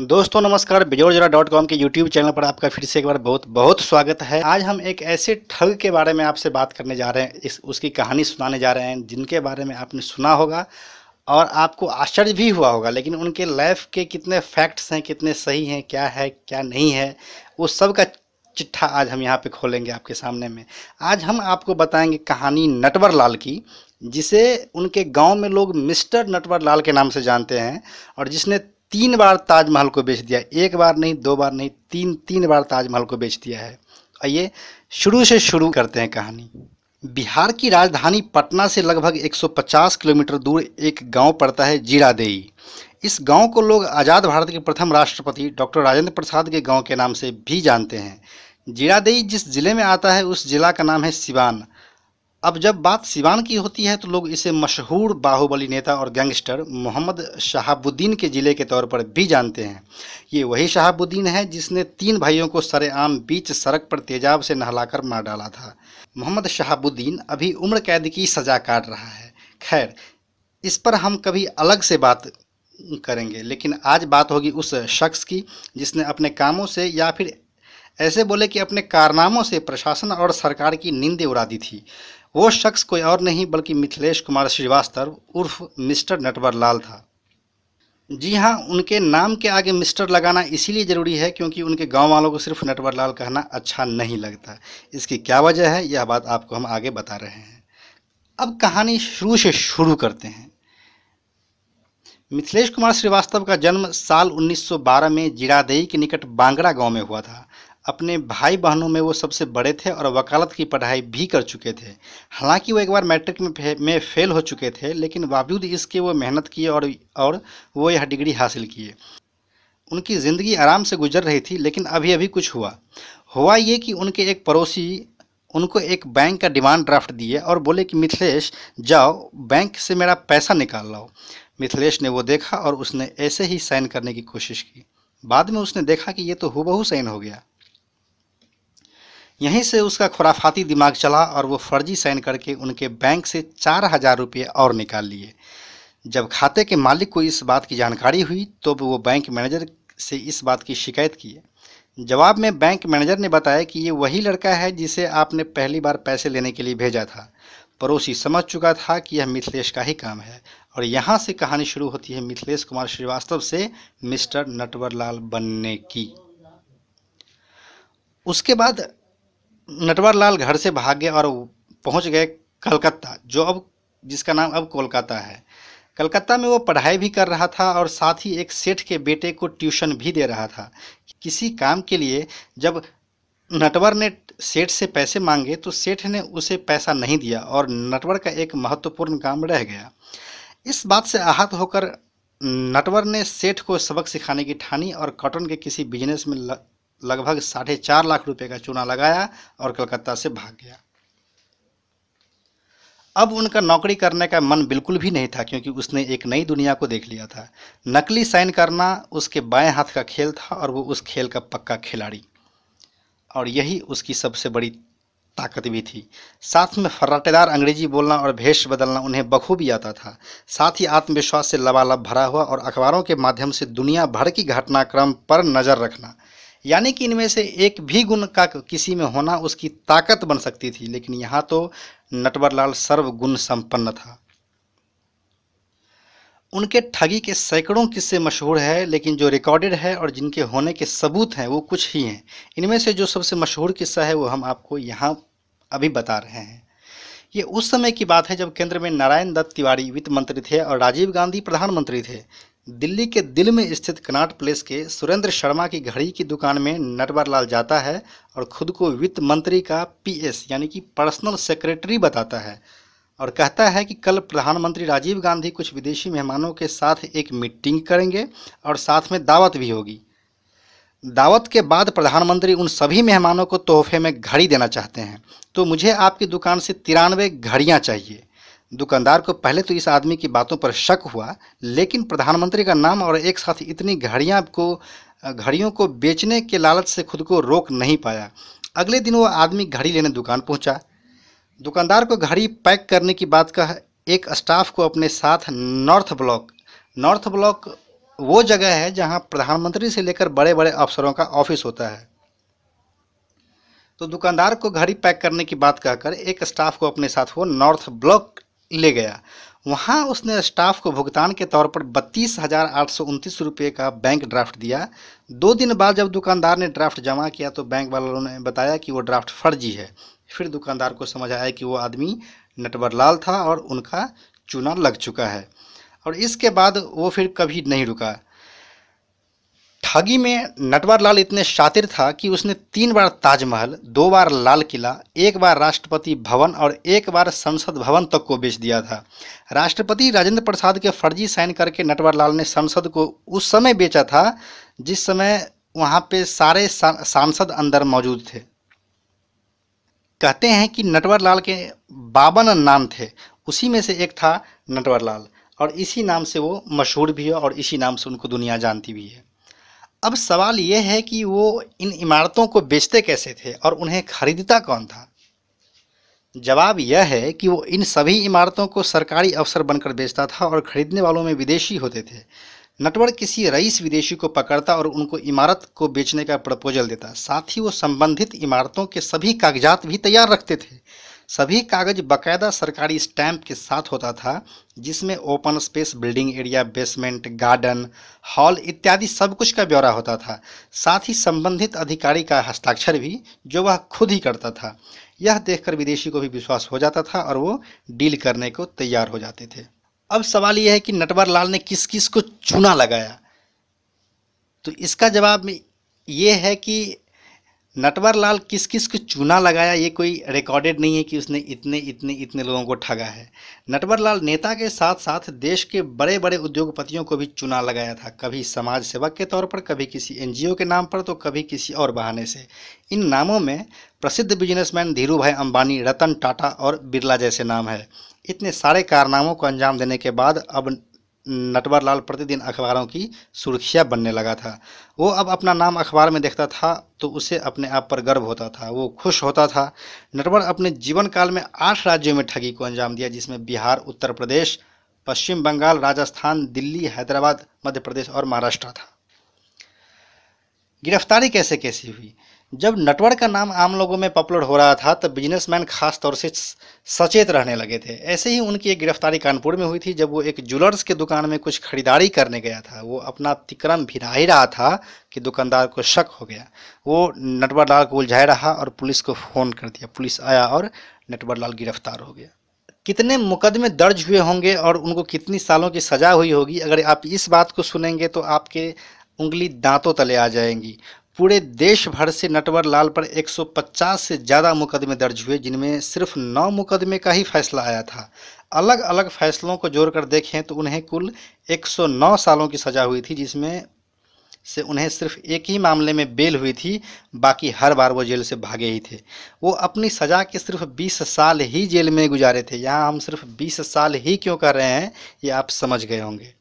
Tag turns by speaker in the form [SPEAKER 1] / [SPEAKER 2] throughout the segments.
[SPEAKER 1] दोस्तों नमस्कार बिजोर जरा डॉट कॉम के यूट्यूब चैनल पर आपका फिर से एक बार बहुत बहुत स्वागत है आज हम एक ऐसे ठग के बारे में आपसे बात करने जा रहे हैं इस उसकी कहानी सुनाने जा रहे हैं जिनके बारे में आपने सुना होगा और आपको आश्चर्य भी हुआ होगा लेकिन उनके लाइफ के कितने फैक्ट्स हैं कितने सही हैं क्या है क्या नहीं है वो सब का चिट्ठा आज हम यहाँ पे खोलेंगे आपके सामने में आज हम आपको बताएंगे कहानी नटवर लाल की जिसे उनके गांव में लोग मिस्टर नटवर लाल के नाम से जानते हैं और जिसने तीन बार ताजमहल को बेच दिया एक बार नहीं दो बार नहीं तीन तीन बार ताजमहल को बेच दिया है आइए शुरू से शुरू करते हैं कहानी बिहार की राजधानी पटना से लगभग 150 किलोमीटर दूर एक गांव पड़ता है जीरादेई इस गांव को लोग आज़ाद भारत के प्रथम राष्ट्रपति डॉक्टर राजेंद्र प्रसाद के गांव के नाम से भी जानते हैं जीरादेई जिस जिले में आता है उस जिला का नाम है सिवान अब जब बात सिवान की होती है तो लोग इसे मशहूर बाहुबली नेता और गैंगस्टर मोहम्मद शहाबुद्दीन के ज़िले के तौर पर भी जानते हैं ये वही शहाबुद्दीन है जिसने तीन भाइयों को सरेआम बीच सड़क पर तेजाब से नहलाकर मार डाला था मोहम्मद शहाबुद्दीन अभी उम्र कैद की सज़ा काट रहा है खैर इस पर हम कभी अलग से बात करेंगे लेकिन आज बात होगी उस शख्स की जिसने अपने कामों से या फिर ऐसे बोले कि अपने कारनामों से प्रशासन और सरकार की नींदें उड़ा दी थी वो शख्स कोई और नहीं बल्कि मिथिलेश कुमार श्रीवास्तव उर्फ मिस्टर नटवर लाल था जी हाँ उनके नाम के आगे मिस्टर लगाना इसीलिए ज़रूरी है क्योंकि उनके गांव वालों को सिर्फ नटवर लाल कहना अच्छा नहीं लगता इसकी क्या वजह है यह बात आपको हम आगे बता रहे हैं अब कहानी शुरू से शुरू करते हैं मिथिलेश कुमार श्रीवास्तव का जन्म साल 1912 में जिरादेई के निकट बांगड़ा गांव में हुआ था अपने भाई बहनों में वो सबसे बड़े थे और वकालत की पढ़ाई भी कर चुके थे हालांकि वो एक बार मैट्रिक में फे, में फेल हो चुके थे लेकिन बावजूद इसके वो मेहनत किए और और वो यह डिग्री हासिल किए उनकी ज़िंदगी आराम से गुजर रही थी लेकिन अभी अभी कुछ हुआ हुआ ये कि उनके एक पड़ोसी उनको एक बैंक का डिमांड ड्राफ्ट दिए और बोले कि मिथिलेश जाओ बैंक से मेरा पैसा निकाल लाओ मिथिलेश ने वो देखा और उसने ऐसे ही साइन करने की कोशिश की बाद में उसने देखा कि ये तो हुबहू साइन हो गया यहीं से उसका खुराफाती दिमाग चला और वो फर्जी साइन करके उनके बैंक से चार हजार रुपये और निकाल लिए जब खाते के मालिक को इस बात की जानकारी हुई तो वो बैंक मैनेजर से इस बात की शिकायत की जवाब में बैंक मैनेजर ने बताया कि ये वही लड़का है जिसे आपने पहली बार पैसे लेने के लिए भेजा था पड़ोसी समझ चुका था कि यह मिथिलेश का ही काम है और यहाँ से कहानी शुरू होती है मिथिलेश कुमार श्रीवास्तव से मिस्टर नटवरलाल बनने की उसके बाद नटवरलाल घर से भाग गए और पहुंच गए कलकत्ता जो अब जिसका नाम अब कोलकाता है कलकत्ता में वो पढ़ाई भी कर रहा था और साथ ही एक सेठ के बेटे को ट्यूशन भी दे रहा था किसी काम के लिए जब नटवर ने सेठ से पैसे मांगे तो सेठ ने उसे पैसा नहीं दिया और नटवर का एक महत्वपूर्ण काम रह गया इस बात से आहत होकर नटवर ने सेठ को सबक सिखाने की ठानी और कॉटन के किसी बिजनेस में लगभग साढ़े चार लाख रुपए का चूना लगाया और कलकत्ता से भाग गया अब उनका नौकरी करने का मन बिल्कुल भी नहीं था क्योंकि उसने एक नई दुनिया को देख लिया था नकली साइन करना उसके बाएं हाथ का खेल था और वो उस खेल का पक्का खिलाड़ी और यही उसकी सबसे बड़ी ताकत भी थी साथ में फर्राटेदार अंग्रेजी बोलना और भेष बदलना उन्हें बखूबी आता था साथ ही आत्मविश्वास से लबालब भरा हुआ और अखबारों के माध्यम से दुनिया भर की घटनाक्रम पर नज़र रखना यानी कि इनमें से एक भी गुण का किसी में होना उसकी ताकत बन सकती थी लेकिन यहाँ तो नटवरलाल सर्व गुण संपन्न था उनके ठगी के सैकड़ों किस्से मशहूर है लेकिन जो रिकॉर्डेड है और जिनके होने के सबूत हैं वो कुछ ही हैं इनमें से जो सबसे मशहूर किस्सा है वो हम आपको यहाँ अभी बता रहे हैं ये उस समय की बात है जब केंद्र में नारायण दत्त तिवारी वित्त मंत्री थे और राजीव गांधी प्रधानमंत्री थे दिल्ली के दिल में स्थित कनाट प्लेस के सुरेंद्र शर्मा की घड़ी की दुकान में नटवर लाल जाता है और खुद को वित्त मंत्री का पीएस यानी कि पर्सनल सेक्रेटरी बताता है और कहता है कि कल प्रधानमंत्री राजीव गांधी कुछ विदेशी मेहमानों के साथ एक मीटिंग करेंगे और साथ में दावत भी होगी दावत के बाद प्रधानमंत्री उन सभी मेहमानों को तोहफे में घड़ी देना चाहते हैं तो मुझे आपकी दुकान से तिरानवे घड़ियाँ चाहिए दुकानदार को पहले तो इस आदमी की बातों पर शक हुआ लेकिन प्रधानमंत्री का नाम और एक साथ इतनी घड़ियाँ को घड़ियों को बेचने के लालच से खुद को रोक नहीं पाया अगले दिन वो आदमी घड़ी लेने दुकान पहुंचा दुकानदार को घड़ी पैक करने की बात कह एक स्टाफ को अपने साथ नॉर्थ ब्लॉक नॉर्थ ब्लॉक वो जगह है जहां प्रधानमंत्री से लेकर बड़े बड़े अफसरों का ऑफिस होता है तो दुकानदार को घड़ी पैक करने की बात कहकर एक स्टाफ को अपने साथ वो नॉर्थ ब्लॉक ले गया वहाँ उसने स्टाफ को भुगतान के तौर पर बत्तीस हजार आठ सौ उनतीस रुपये का बैंक ड्राफ्ट दिया दो दिन बाद जब दुकानदार ने ड्राफ्ट जमा किया तो बैंक वालों ने बताया कि वो ड्राफ्ट फर्जी है फिर दुकानदार को समझ आया कि वो आदमी नटवरलाल था और उनका चूना लग चुका है और इसके बाद वो फिर कभी नहीं रुका ठगी में नटवर लाल इतने शातिर था कि उसने तीन बार ताजमहल दो बार लाल किला एक बार राष्ट्रपति भवन और एक बार संसद भवन तक को बेच दिया था राष्ट्रपति राजेंद्र प्रसाद के फर्जी साइन करके नटवर लाल ने संसद को उस समय बेचा था जिस समय वहाँ पे सारे सांसद अंदर मौजूद थे कहते हैं कि नटवर लाल के बावन नाम थे उसी में से एक था नटवर लाल और इसी नाम से वो मशहूर भी है और इसी नाम से उनको दुनिया जानती भी है अब सवाल ये है कि वो इन इमारतों को बेचते कैसे थे और उन्हें खरीदता कौन था जवाब यह है कि वो इन सभी इमारतों को सरकारी अफसर बनकर बेचता था और खरीदने वालों में विदेशी होते थे नटवर किसी रईस विदेशी को पकड़ता और उनको इमारत को बेचने का प्रपोजल देता साथ ही वो संबंधित इमारतों के सभी कागजात भी तैयार रखते थे सभी कागज बकायदा सरकारी स्टैंप के साथ होता था जिसमें open space building area basement garden hall इत्यादि सब कुछ का ब्यौरा होता था साथ ही संबंधित अधिकारी का हस्ताक्षर भी जो वह खुद ही करता था यह देखकर विदेशी को भी विश्वास हो जाता था और वो डील करने को तैयार हो जाते थे अब सवाल यह है कि नटवर लाल ने किस किस को चूना लगाया तो इसका जवाब ये है कि नटवर लाल किस किस को चूना लगाया ये कोई रिकॉर्डेड नहीं है कि उसने इतने इतने इतने लोगों को ठगा है नटवर लाल नेता के साथ साथ देश के बड़े बड़े उद्योगपतियों को भी चूना लगाया था कभी समाज सेवक के तौर पर कभी किसी एनजीओ के नाम पर तो कभी किसी और बहाने से इन नामों में प्रसिद्ध बिजनेसमैन धीरू भाई अम्बानी रतन टाटा और बिरला जैसे नाम है इतने सारे कारनामों को अंजाम देने के बाद अब नटवर लाल प्रतिदिन अखबारों की सुर्खिया बनने लगा था वो अब अपना नाम अखबार में देखता था तो उसे अपने आप पर गर्व होता था वो खुश होता था नटवर अपने जीवन काल में आठ राज्यों में ठगी को अंजाम दिया जिसमें बिहार उत्तर प्रदेश पश्चिम बंगाल राजस्थान दिल्ली हैदराबाद मध्य प्रदेश और महाराष्ट्र था गिरफ्तारी कैसे कैसी हुई जब नटवर का नाम आम लोगों में पॉपुलर हो रहा था तब बिजनेसमैन खास तौर से सचेत रहने लगे थे ऐसे ही उनकी एक गिरफ्तारी कानपुर में हुई थी जब वो एक ज्वेलर्स के दुकान में कुछ खरीदारी करने गया था वो अपना तिक्रम भिरा ही रहा था कि दुकानदार को शक हो गया वो नटवर लाल को उलझाए रहा और पुलिस को फ़ोन कर दिया पुलिस आया और नटवर लाल गिरफ्तार हो गया कितने मुकदमे दर्ज हुए होंगे और उनको कितनी सालों की सज़ा हुई होगी अगर आप इस बात को सुनेंगे तो आपके उंगली दांतों तले आ जाएंगी पूरे देश भर से नटवर लाल पर 150 से ज़्यादा मुकदमे दर्ज हुए जिनमें सिर्फ नौ मुकदमे का ही फैसला आया था अलग अलग फैसलों को जोड़कर देखें तो उन्हें कुल 109 सालों की सज़ा हुई थी जिसमें से उन्हें सिर्फ एक ही मामले में बेल हुई थी बाकी हर बार वो जेल से भागे ही थे वो अपनी सज़ा के सिर्फ 20 साल ही जेल में गुजारे थे यहाँ हम सिर्फ 20 साल ही क्यों कर रहे हैं ये आप समझ गए होंगे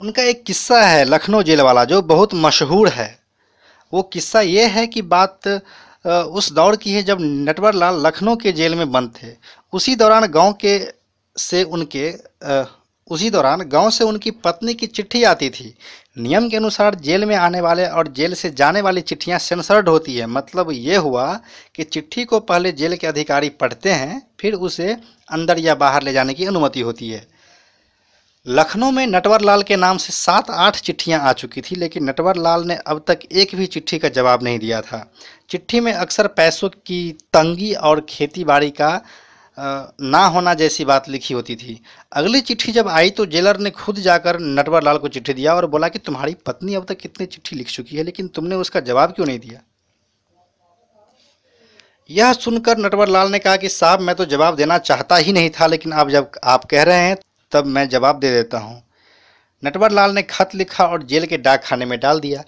[SPEAKER 1] उनका एक किस्सा है लखनऊ जेल वाला जो बहुत मशहूर है वो किस्सा ये है कि बात उस दौर की है जब नटवर लाल लखनऊ के जेल में बंद थे उसी दौरान गांव के से उनके उसी दौरान गांव से उनकी पत्नी की चिट्ठी आती थी नियम के अनुसार जेल में आने वाले और जेल से जाने वाली चिट्ठियां सेंसर्ड होती है मतलब ये हुआ कि चिट्ठी को पहले जेल के अधिकारी पढ़ते हैं फिर उसे अंदर या बाहर ले जाने की अनुमति होती है लखनऊ में नटवर लाल के नाम से सात आठ चिट्ठियां आ चुकी थी लेकिन नटवर लाल ने अब तक एक भी चिट्ठी का जवाब नहीं दिया था चिट्ठी में अक्सर पैसों की तंगी और खेतीबाड़ी का ना होना जैसी बात लिखी होती थी अगली चिट्ठी जब आई तो जेलर ने खुद जाकर नटवर लाल को चिट्ठी दिया और बोला कि तुम्हारी पत्नी अब तक कितनी चिट्ठी लिख चुकी है लेकिन तुमने उसका जवाब क्यों नहीं दिया यह सुनकर नटवर लाल ने कहा कि साहब मैं तो जवाब देना चाहता ही नहीं था लेकिन अब जब आप कह रहे हैं तब मैं जवाब दे देता हूँ नटवर लाल ने खत लिखा और जेल के डाक खाने में डाल दिया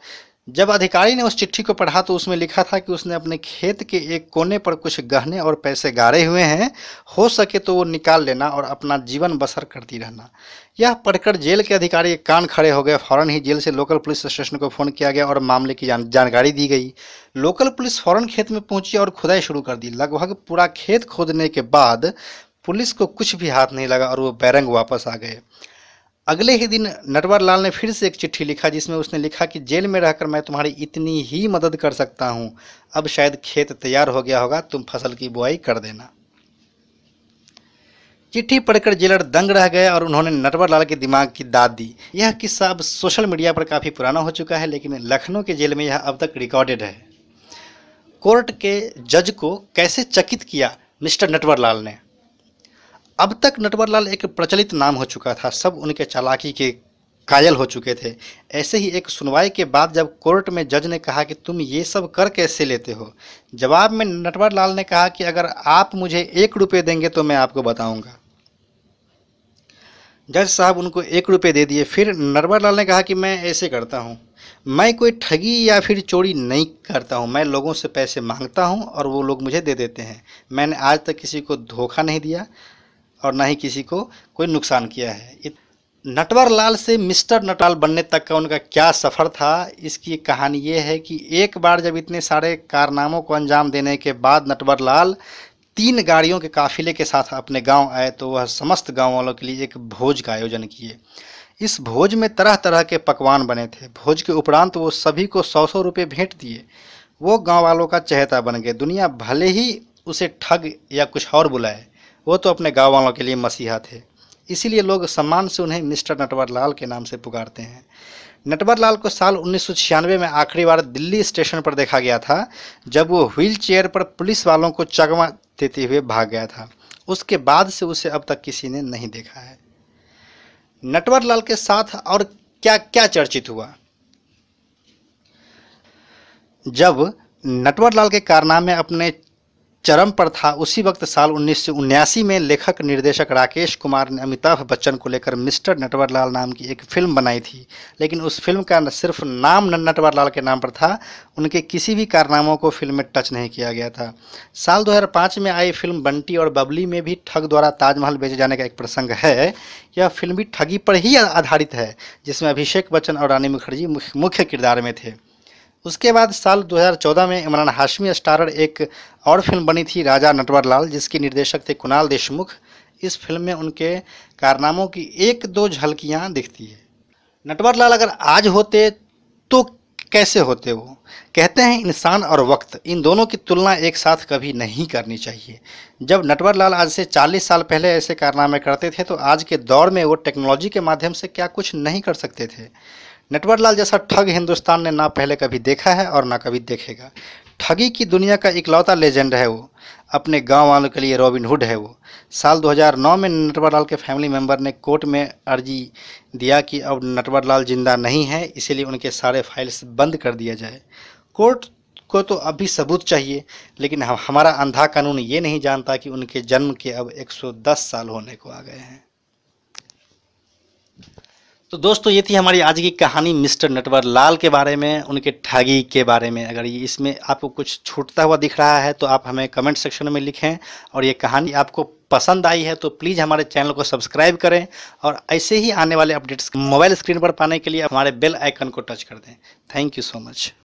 [SPEAKER 1] जब अधिकारी ने उस चिट्ठी को पढ़ा तो उसमें लिखा था कि उसने अपने खेत के एक कोने पर कुछ गहने और पैसे गाड़े हुए हैं हो सके तो वो निकाल लेना और अपना जीवन बसर करती रहना यह पढ़कर जेल के अधिकारी कान खड़े हो गए फौरन ही जेल से लोकल पुलिस स्टेशन को फ़ोन किया गया और मामले की जान, जानकारी दी गई लोकल पुलिस फौरन खेत में पहुंची और खुदाई शुरू कर दी लगभग पूरा खेत खोदने के बाद पुलिस को कुछ भी हाथ नहीं लगा और वो बैरंग वापस आ गए अगले ही दिन नटवर लाल ने फिर से एक चिट्ठी लिखा जिसमें उसने लिखा कि जेल में रहकर मैं तुम्हारी इतनी ही मदद कर सकता हूँ अब शायद खेत तैयार हो गया होगा तुम फसल की बुआई कर देना चिट्ठी पढ़कर जेलर दंग रह गए और उन्होंने नटवर लाल के दिमाग की दाद दी यह किस्सा अब सोशल मीडिया पर काफ़ी पुराना हो चुका है लेकिन लखनऊ के जेल में यह अब तक रिकॉर्डेड है कोर्ट के जज को कैसे चकित किया मिस्टर नटवर लाल ने अब तक नटवरलाल एक प्रचलित नाम हो चुका था सब उनके चालाकी के कायल हो चुके थे ऐसे ही एक सुनवाई के बाद जब कोर्ट में जज ने कहा कि तुम ये सब कर कैसे लेते हो जवाब में नटवर लाल ने कहा कि अगर आप मुझे एक रुपये देंगे तो मैं आपको बताऊंगा जज साहब उनको एक रुपये दे दिए फिर नटवर लाल ने कहा कि मैं ऐसे करता हूँ मैं कोई ठगी या फिर चोरी नहीं करता हूँ मैं लोगों से पैसे मांगता हूँ और वो लोग मुझे दे देते हैं मैंने आज तक किसी को धोखा नहीं दिया और ना ही किसी को कोई नुकसान किया है नटवर लाल से मिस्टर नटाल बनने तक का उनका क्या सफ़र था इसकी कहानी ये है कि एक बार जब इतने सारे कारनामों को अंजाम देने के बाद नटवर लाल तीन गाड़ियों के काफिले के साथ अपने गांव आए तो वह समस्त गांव वालों के लिए एक भोज का आयोजन किए इस भोज में तरह तरह के पकवान बने थे भोज के उपरांत वो सभी को सौ सौ रुपये भेंट दिए वो गाँव वालों का चहता बन गए दुनिया भले ही उसे ठग या कुछ और बुलाए वो तो अपने गाँव वालों के लिए मसीहा थे इसीलिए लोग सम्मान से उन्हें मिस्टर नटवर लाल के नाम से पुकारते हैं नटवर लाल को साल उन्नीस में आखिरी बार दिल्ली स्टेशन पर देखा गया था जब वो व्हील चेयर पर पुलिस वालों को चगमा देते हुए भाग गया था उसके बाद से उसे अब तक किसी ने नहीं देखा है नटवर लाल के साथ और क्या क्या चर्चित हुआ जब नटवर लाल के कारनामे अपने चरम पर था उसी वक्त साल उन्नीस में लेखक निर्देशक राकेश कुमार ने अमिताभ बच्चन को लेकर मिस्टर नटवरलाल नाम की एक फिल्म बनाई थी लेकिन उस फिल्म का सिर्फ नाम नटवरलाल के नाम पर था उनके किसी भी कारनामों को फिल्म में टच नहीं किया गया था साल 2005 में आई फिल्म बंटी और बबली में भी ठग द्वारा ताजमहल बेचे जाने का एक प्रसंग है यह फिल्म भी ठगी पर ही आधारित है जिसमें अभिषेक बच्चन और रानी मुखर्जी मुख्य किरदार में थे उसके बाद साल 2014 में इमरान हाशमी स्टारर एक और फिल्म बनी थी राजा नटवरलाल जिसके निर्देशक थे कुणाल देशमुख इस फिल्म में उनके कारनामों की एक दो झलकियाँ दिखती है नटवर लाल अगर आज होते तो कैसे होते वो कहते हैं इंसान और वक्त इन दोनों की तुलना एक साथ कभी नहीं करनी चाहिए जब नटवर लाल आज से 40 साल पहले ऐसे कारनामे करते थे तो आज के दौर में वो टेक्नोलॉजी के माध्यम से क्या कुछ नहीं कर सकते थे नटवर लाल जैसा ठग हिंदुस्तान ने ना पहले कभी देखा है और ना कभी देखेगा ठगी की दुनिया का इकलौता लेजेंड है वो अपने गांव वालों के लिए रॉबिन हुड है वो साल 2009 में नटवरलाल के फैमिली मेंबर ने कोर्ट में अर्जी दिया कि अब नटवर लाल जिंदा नहीं है इसीलिए उनके सारे फाइल्स बंद कर दिया जाए कोर्ट को तो अब भी सबूत चाहिए लेकिन हम हमारा अंधा कानून ये नहीं जानता कि उनके जन्म के अब 110 साल होने को आ गए हैं तो दोस्तों ये थी हमारी आज की कहानी मिस्टर नटवर लाल के बारे में उनके ठगी के बारे में अगर ये इसमें आपको कुछ छूटता हुआ दिख रहा है तो आप हमें कमेंट सेक्शन में लिखें और ये कहानी आपको पसंद आई है तो प्लीज़ हमारे चैनल को सब्सक्राइब करें और ऐसे ही आने वाले अपडेट्स मोबाइल स्क्रीन पर पाने के लिए हमारे बेल आइकन को टच कर दें थैंक यू सो मच